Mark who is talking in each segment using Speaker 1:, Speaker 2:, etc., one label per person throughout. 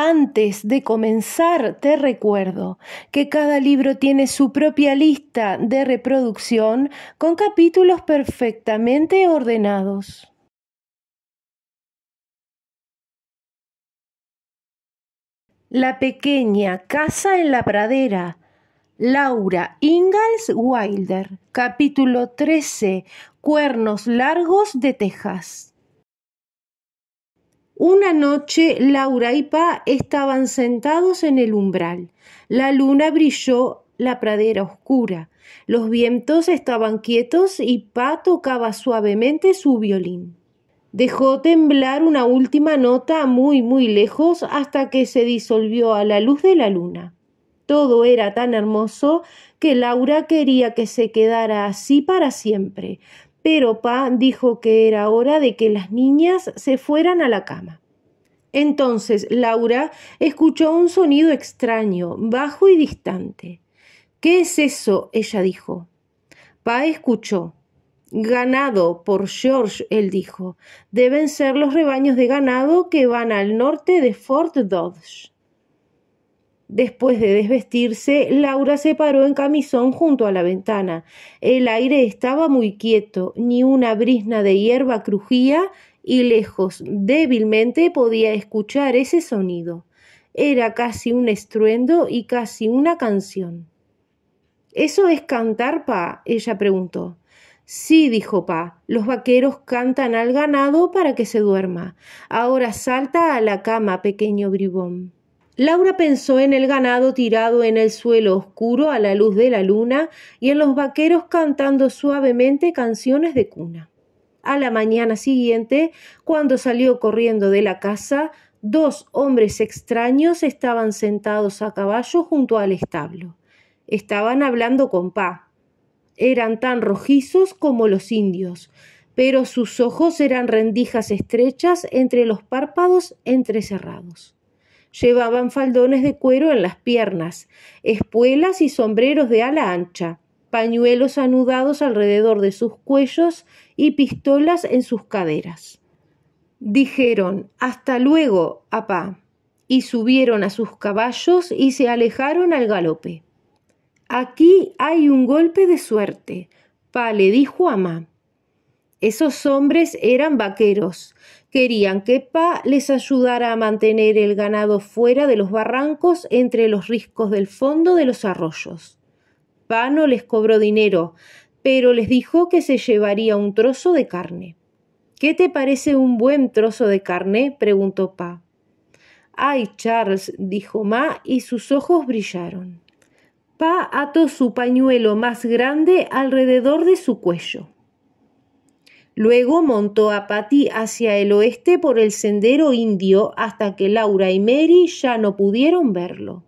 Speaker 1: Antes de comenzar, te recuerdo que cada libro tiene su propia lista de reproducción con capítulos perfectamente ordenados. La pequeña casa en la pradera. Laura Ingalls Wilder, capítulo 13, Cuernos Largos de Texas. Una noche Laura y Pa estaban sentados en el umbral. La luna brilló la pradera oscura. Los vientos estaban quietos y Pa tocaba suavemente su violín. Dejó temblar una última nota muy, muy lejos hasta que se disolvió a la luz de la luna. Todo era tan hermoso que Laura quería que se quedara así para siempre, pero Pa dijo que era hora de que las niñas se fueran a la cama. Entonces Laura escuchó un sonido extraño, bajo y distante. ¿Qué es eso? ella dijo. Pa escuchó. Ganado por George, él dijo. Deben ser los rebaños de ganado que van al norte de Fort Dodge. Después de desvestirse, Laura se paró en camisón junto a la ventana. El aire estaba muy quieto, ni una brisna de hierba crujía y lejos, débilmente, podía escuchar ese sonido. Era casi un estruendo y casi una canción. ¿Eso es cantar, pa? ella preguntó. Sí, dijo Pa, los vaqueros cantan al ganado para que se duerma. Ahora salta a la cama, pequeño bribón. Laura pensó en el ganado tirado en el suelo oscuro a la luz de la luna y en los vaqueros cantando suavemente canciones de cuna. A la mañana siguiente, cuando salió corriendo de la casa, dos hombres extraños estaban sentados a caballo junto al establo. Estaban hablando con Pa. Eran tan rojizos como los indios, pero sus ojos eran rendijas estrechas entre los párpados entrecerrados. Llevaban faldones de cuero en las piernas, espuelas y sombreros de ala ancha, pañuelos anudados alrededor de sus cuellos y pistolas en sus caderas. Dijeron Hasta luego, apá, y subieron a sus caballos y se alejaron al galope. Aquí hay un golpe de suerte, Pa le dijo a esos hombres eran vaqueros. Querían que Pa les ayudara a mantener el ganado fuera de los barrancos entre los riscos del fondo de los arroyos. Pa no les cobró dinero, pero les dijo que se llevaría un trozo de carne. ¿Qué te parece un buen trozo de carne? preguntó Pa. Ay, Charles, dijo Ma, y sus ojos brillaron. Pa ató su pañuelo más grande alrededor de su cuello. Luego montó a Patty hacia el oeste por el sendero indio hasta que Laura y Mary ya no pudieron verlo.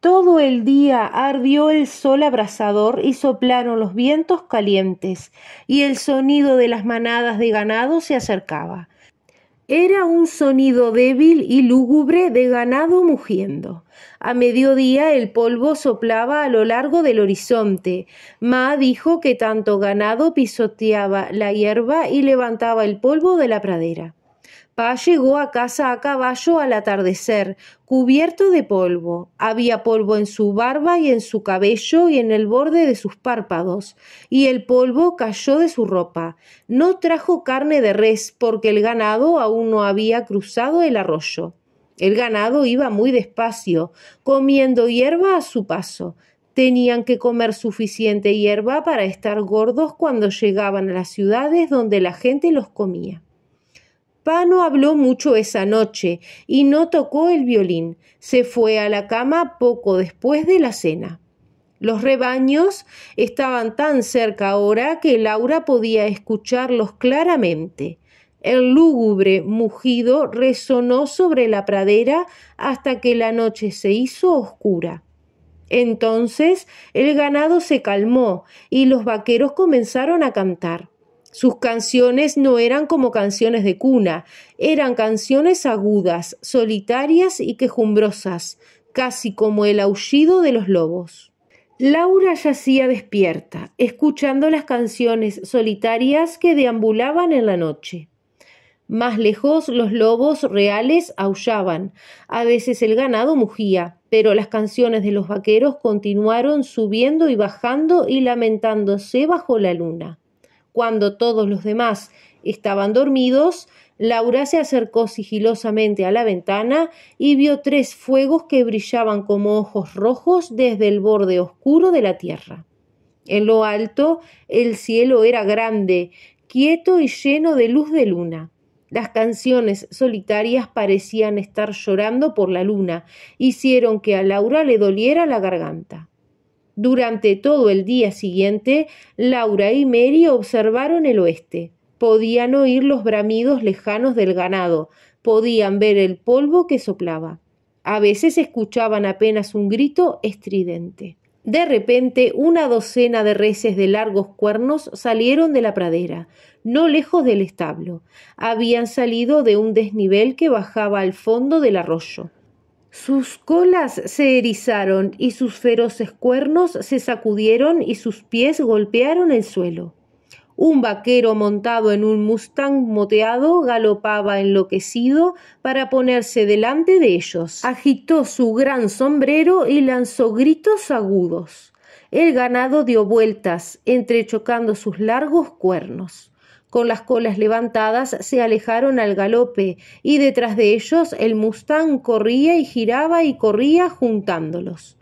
Speaker 1: Todo el día ardió el sol abrasador y soplaron los vientos calientes, y el sonido de las manadas de ganado se acercaba. Era un sonido débil y lúgubre de ganado mugiendo. A mediodía el polvo soplaba a lo largo del horizonte. Ma dijo que tanto ganado pisoteaba la hierba y levantaba el polvo de la pradera. Pa llegó a casa a caballo al atardecer, cubierto de polvo. Había polvo en su barba y en su cabello y en el borde de sus párpados, y el polvo cayó de su ropa. No trajo carne de res porque el ganado aún no había cruzado el arroyo. El ganado iba muy despacio, comiendo hierba a su paso. Tenían que comer suficiente hierba para estar gordos cuando llegaban a las ciudades donde la gente los comía. Pano habló mucho esa noche y no tocó el violín. Se fue a la cama poco después de la cena. Los rebaños estaban tan cerca ahora que Laura podía escucharlos claramente. El lúgubre mugido resonó sobre la pradera hasta que la noche se hizo oscura. Entonces el ganado se calmó y los vaqueros comenzaron a cantar. Sus canciones no eran como canciones de cuna, eran canciones agudas, solitarias y quejumbrosas, casi como el aullido de los lobos. Laura yacía despierta, escuchando las canciones solitarias que deambulaban en la noche. Más lejos los lobos reales aullaban, a veces el ganado mugía, pero las canciones de los vaqueros continuaron subiendo y bajando y lamentándose bajo la luna. Cuando todos los demás estaban dormidos, Laura se acercó sigilosamente a la ventana y vio tres fuegos que brillaban como ojos rojos desde el borde oscuro de la tierra. En lo alto, el cielo era grande, quieto y lleno de luz de luna. Las canciones solitarias parecían estar llorando por la luna, hicieron que a Laura le doliera la garganta. Durante todo el día siguiente, Laura y Mary observaron el oeste. Podían oír los bramidos lejanos del ganado, podían ver el polvo que soplaba. A veces escuchaban apenas un grito estridente. De repente, una docena de reces de largos cuernos salieron de la pradera, no lejos del establo. Habían salido de un desnivel que bajaba al fondo del arroyo. Sus colas se erizaron y sus feroces cuernos se sacudieron y sus pies golpearon el suelo. Un vaquero montado en un mustang moteado galopaba enloquecido para ponerse delante de ellos. Agitó su gran sombrero y lanzó gritos agudos. El ganado dio vueltas, entrechocando sus largos cuernos. Con las colas levantadas se alejaron al galope y detrás de ellos el mustang corría y giraba y corría juntándolos.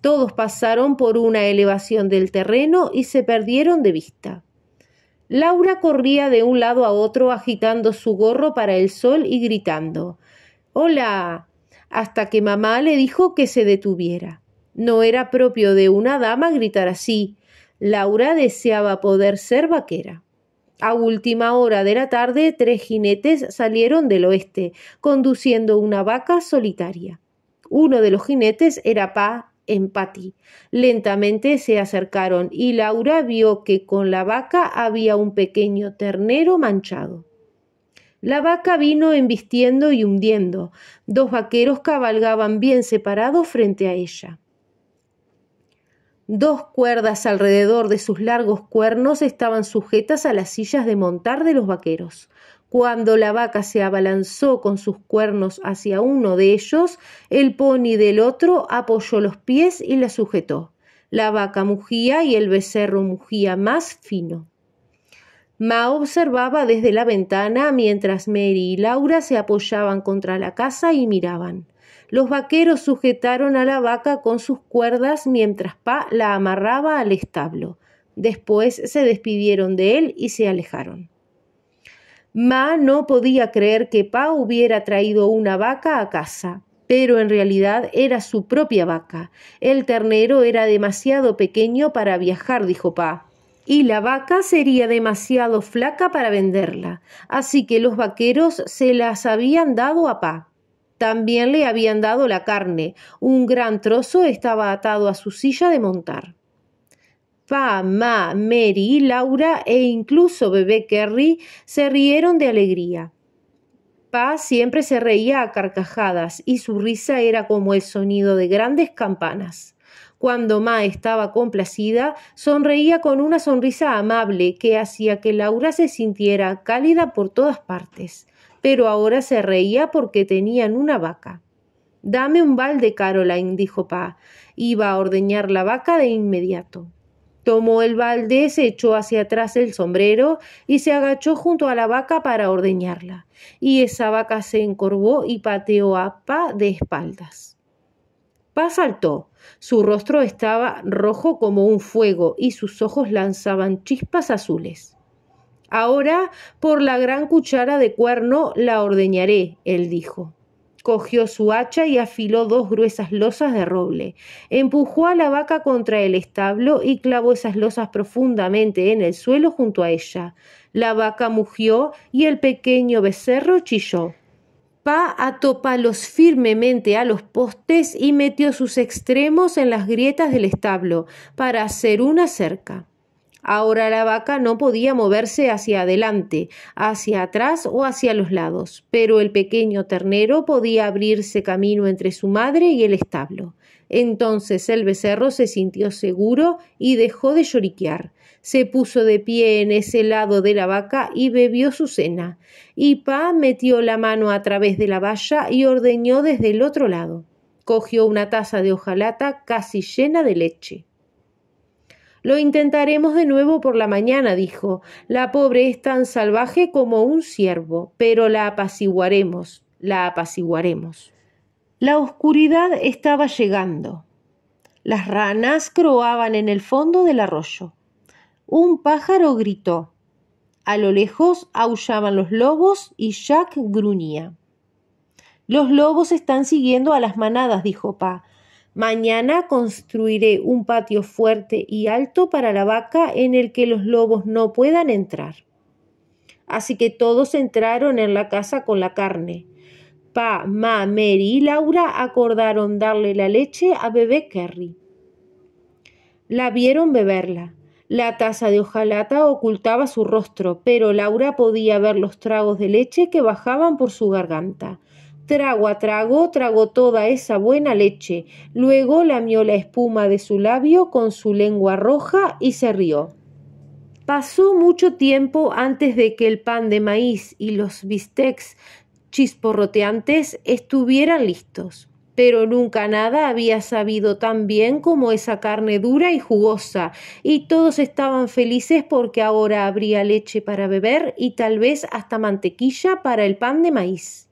Speaker 1: Todos pasaron por una elevación del terreno y se perdieron de vista. Laura corría de un lado a otro agitando su gorro para el sol y gritando Hola. hasta que mamá le dijo que se detuviera. No era propio de una dama gritar así. Laura deseaba poder ser vaquera. A última hora de la tarde, tres jinetes salieron del oeste, conduciendo una vaca solitaria. Uno de los jinetes era Pa Empati. Lentamente se acercaron y Laura vio que con la vaca había un pequeño ternero manchado. La vaca vino embistiendo y hundiendo. Dos vaqueros cabalgaban bien separados frente a ella. Dos cuerdas alrededor de sus largos cuernos estaban sujetas a las sillas de montar de los vaqueros. Cuando la vaca se abalanzó con sus cuernos hacia uno de ellos, el pony del otro apoyó los pies y la sujetó. La vaca mugía y el becerro mugía más fino. Ma observaba desde la ventana mientras Mary y Laura se apoyaban contra la casa y miraban. Los vaqueros sujetaron a la vaca con sus cuerdas mientras Pa la amarraba al establo. Después se despidieron de él y se alejaron. Ma no podía creer que Pa hubiera traído una vaca a casa, pero en realidad era su propia vaca. El ternero era demasiado pequeño para viajar, dijo Pa y la vaca sería demasiado flaca para venderla, así que los vaqueros se las habían dado a Pa. También le habían dado la carne. Un gran trozo estaba atado a su silla de montar. Pa, Ma, Mary Laura e incluso bebé Kerry se rieron de alegría. Pa siempre se reía a carcajadas y su risa era como el sonido de grandes campanas. Cuando Ma estaba complacida, sonreía con una sonrisa amable que hacía que Laura se sintiera cálida por todas partes pero ahora se reía porque tenían una vaca. Dame un balde, Caroline, dijo Pa. Iba a ordeñar la vaca de inmediato. Tomó el balde, se echó hacia atrás el sombrero y se agachó junto a la vaca para ordeñarla. Y esa vaca se encorvó y pateó a Pa de espaldas. Pa saltó. Su rostro estaba rojo como un fuego y sus ojos lanzaban chispas azules. Ahora por la gran cuchara de cuerno la ordeñaré, él dijo. Cogió su hacha y afiló dos gruesas losas de roble. Empujó a la vaca contra el establo y clavó esas losas profundamente en el suelo junto a ella. La vaca mugió y el pequeño becerro chilló. Pa atópalos firmemente a los postes y metió sus extremos en las grietas del establo para hacer una cerca. Ahora la vaca no podía moverse hacia adelante, hacia atrás o hacia los lados, pero el pequeño ternero podía abrirse camino entre su madre y el establo. Entonces el becerro se sintió seguro y dejó de lloriquear. Se puso de pie en ese lado de la vaca y bebió su cena. Y Pa metió la mano a través de la valla y ordeñó desde el otro lado. Cogió una taza de hojalata casi llena de leche. Lo intentaremos de nuevo por la mañana, dijo. La pobre es tan salvaje como un ciervo, pero la apaciguaremos, la apaciguaremos. La oscuridad estaba llegando. Las ranas croaban en el fondo del arroyo. Un pájaro gritó. A lo lejos aullaban los lobos y Jack gruñía. Los lobos están siguiendo a las manadas, dijo Pa. Mañana construiré un patio fuerte y alto para la vaca en el que los lobos no puedan entrar. Así que todos entraron en la casa con la carne. Pa, Ma, Mary y Laura acordaron darle la leche a bebé Kerry. La vieron beberla. La taza de hojalata ocultaba su rostro, pero Laura podía ver los tragos de leche que bajaban por su garganta. Trago a trago tragó toda esa buena leche, luego lamió la espuma de su labio con su lengua roja y se rió. Pasó mucho tiempo antes de que el pan de maíz y los bistecs chisporroteantes estuvieran listos, pero nunca nada había sabido tan bien como esa carne dura y jugosa, y todos estaban felices porque ahora habría leche para beber y tal vez hasta mantequilla para el pan de maíz.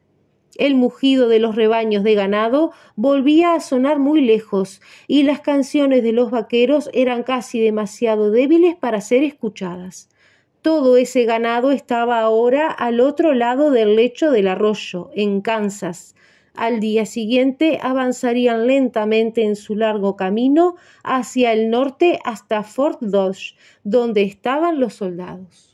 Speaker 1: El mugido de los rebaños de ganado volvía a sonar muy lejos y las canciones de los vaqueros eran casi demasiado débiles para ser escuchadas. Todo ese ganado estaba ahora al otro lado del lecho del arroyo, en Kansas. Al día siguiente avanzarían lentamente en su largo camino hacia el norte hasta Fort Dodge, donde estaban los soldados.